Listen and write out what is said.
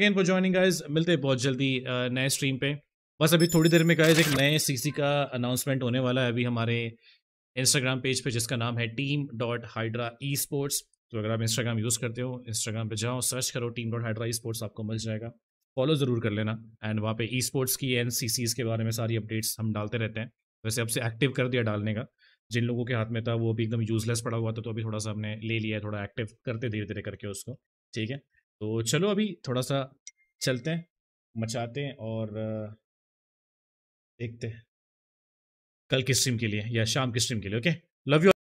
again for joining guys मिलते हैं बहुत जल्दी नए स्ट्रीम पे बस अभी थोड़ी देर में गाइज एक नए सीसी का अनाउंसमेंट होने वाला है अभी हमारे इंस्टाग्राम पेज पे जिसका नाम है team dot Hydra esports तो अगर आप इंस्टाग्राम यूज़ करते हो इंस्टाग्राम पे जाओ सर्च करो team dot Hydra esports आपको मिल जाएगा फॉलो ज़रूर कर लेना एंड वहाँ पे ई स्पोर्ट्स की एन सी के बारे में सारी अपडेट्स हम डालते रहते हैं वैसे अब से एक्टिव कर दिया डालने का जिन लोगों के हाथ में था वो अभी एकदम यूजलेस पड़ा हुआ था तो अभी थोड़ा सा हमने ले लिया है थोड़ा एक्टिव करते धीरे धीरे करके उसको ठीक है तो चलो अभी थोड़ा सा चलते हैं मचाते हैं और देखते हैं कल की स्ट्रीम के लिए या शाम की स्ट्रीम के लिए ओके लव यू